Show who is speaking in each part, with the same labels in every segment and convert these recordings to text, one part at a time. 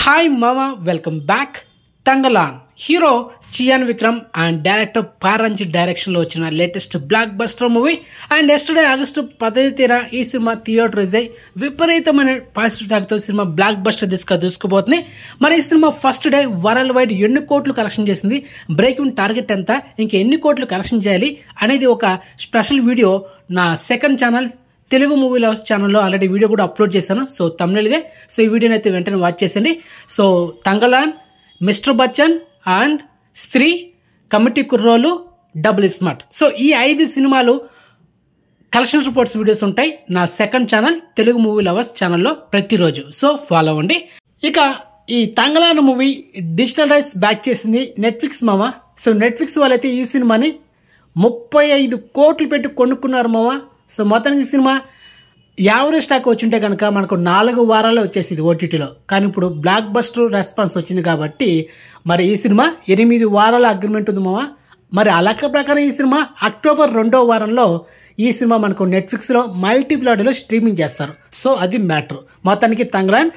Speaker 1: hi మామ welcome back Thangalaan hero Chiyaan Vikram and director పారంజ్ డైరెక్షన్లో వచ్చిన latest blockbuster movie and next day August పదవి తీర ఈ సినిమా థియేటర్ రిజై విపరీతమైన పాజిటివ్ తో సినిమా బ్లాక్ బస్టర్ దిశగా దూసుకుపోతుంది మరి ఈ cinema first day worldwide ఎన్ని కోట్లు కలెక్షన్ చేసింది బ్రేకింగ్ టార్గెట్ ఎంత ఇంకా ఎన్ని కోట్లు కలెక్షన్ చేయాలి అనేది ఒక స్పెషల్ వీడియో నా second channel Telugu movie lovers ఛానల్లో ఆల్రెడీ వీడియో కూడా అప్లోడ్ చేశాను సో తమిళదే సో ఈ వీడియోని అయితే వెంటనే వాచ్ చేసండి so Thangalaan mister Bachchan and Stree committee Kurrollu double smart so ఈ ఐదు సినిమాలు కలెక్షన్ రిపోర్ట్స్ వీడియోస్ ఉంటాయి నా second channel Telugu movie lovers ఛానల్లో ప్రతిరోజు సో ఫాలో అవ్వండి ఇక ఈ Thangalaan movie digital rights bag చేసింది నెట్ఫ్లిక్స్ మామ సో నెట్ఫ్లిక్స్ వాళ్ళైతే ఈ సినిమాని ముప్పై ఐదు కోట్లు పెట్టి కొనుక్కున్నారు మామ సో మొత్తానికి సినిమా యావరేజ్ స్టాక్ వచ్చింటే కనుక మనకు నాలుగు వారాల్లో వచ్చేసింది ఓటీటీలో కానీ ఇప్పుడు బ్లాక్ బస్టర్ రెస్పాన్స్ వచ్చింది కాబట్టి మరి ఈ సినిమా ఎనిమిది వారాల అగ్రిమెంట్ ఉంది మామ మరి అలక ప్రకారం ఈ సినిమా అక్టోబర్ రెండో వారంలో ఈ సినిమా మనకు నెట్ఫ్లిక్స్లో మల్టీప్లాడ్లో స్ట్రీమింగ్ చేస్తారు సో అది మ్యాటర్ మొత్తానికి తంగ్లాన్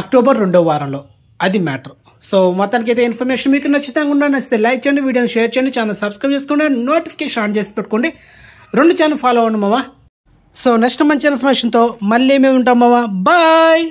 Speaker 1: అక్టోబర్ రెండో వారంలో అది మ్యాటర్ సో మొత్తానికి అయితే ఇన్ఫర్మేషన్ మీకు నచ్చితే నచ్చితే లైక్ చేయండి వీడియోని షేర్ చేయండి ఛానల్ సబ్స్క్రైబ్ చేసుకోండి నోటిఫికేషన్ ఆన్ చేసి పెట్టుకోండి రెండు ఛానల్ ఫాలో అవ్వండి మావా సో నెక్స్ట్ మంచి ఇన్ఫర్మేషన్తో మళ్ళీ మేము ఉంటాం మావా బాయ్